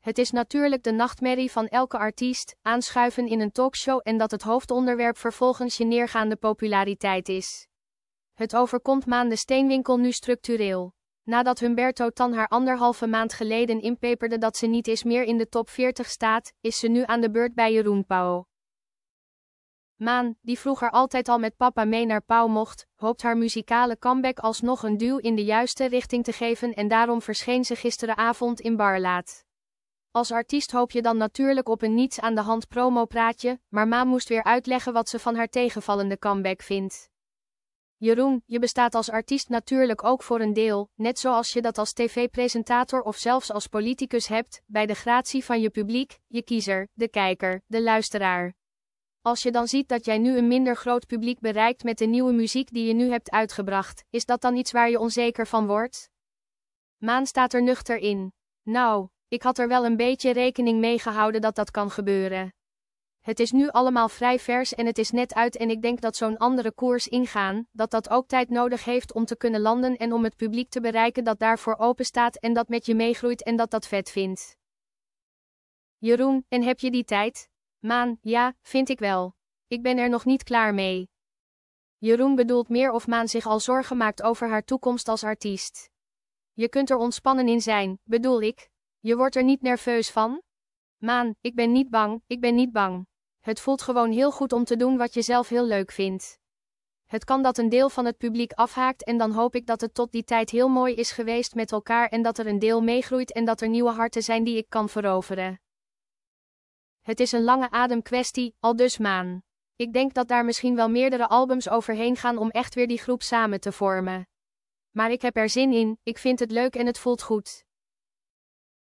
Het is natuurlijk de nachtmerrie van elke artiest, aanschuiven in een talkshow en dat het hoofdonderwerp vervolgens je neergaande populariteit is. Het overkomt Maan de Steenwinkel nu structureel. Nadat Humberto Tan haar anderhalve maand geleden inpeperde dat ze niet eens meer in de top 40 staat, is ze nu aan de beurt bij Jeroen Pauw. Maan, die vroeger altijd al met papa mee naar Pauw mocht, hoopt haar muzikale comeback alsnog een duw in de juiste richting te geven en daarom verscheen ze gisteravond in Barlaat. Als artiest hoop je dan natuurlijk op een niets aan de hand promopraatje, maar Maan moest weer uitleggen wat ze van haar tegenvallende comeback vindt. Jeroen, je bestaat als artiest natuurlijk ook voor een deel, net zoals je dat als tv-presentator of zelfs als politicus hebt, bij de gratie van je publiek, je kiezer, de kijker, de luisteraar. Als je dan ziet dat jij nu een minder groot publiek bereikt met de nieuwe muziek die je nu hebt uitgebracht, is dat dan iets waar je onzeker van wordt? Maan staat er nuchter in. Nou, ik had er wel een beetje rekening mee gehouden dat dat kan gebeuren. Het is nu allemaal vrij vers en het is net uit en ik denk dat zo'n andere koers ingaan, dat dat ook tijd nodig heeft om te kunnen landen en om het publiek te bereiken dat daarvoor open staat en dat met je meegroeit en dat dat vet vindt. Jeroen, en heb je die tijd? Maan, ja, vind ik wel. Ik ben er nog niet klaar mee. Jeroen bedoelt meer of Maan zich al zorgen maakt over haar toekomst als artiest. Je kunt er ontspannen in zijn, bedoel ik, je wordt er niet nerveus van? Maan, ik ben niet bang, ik ben niet bang. Het voelt gewoon heel goed om te doen wat je zelf heel leuk vindt. Het kan dat een deel van het publiek afhaakt en dan hoop ik dat het tot die tijd heel mooi is geweest met elkaar en dat er een deel meegroeit en dat er nieuwe harten zijn die ik kan veroveren. Het is een lange ademkwestie, al dus maan. Ik denk dat daar misschien wel meerdere albums overheen gaan om echt weer die groep samen te vormen. Maar ik heb er zin in, ik vind het leuk en het voelt goed.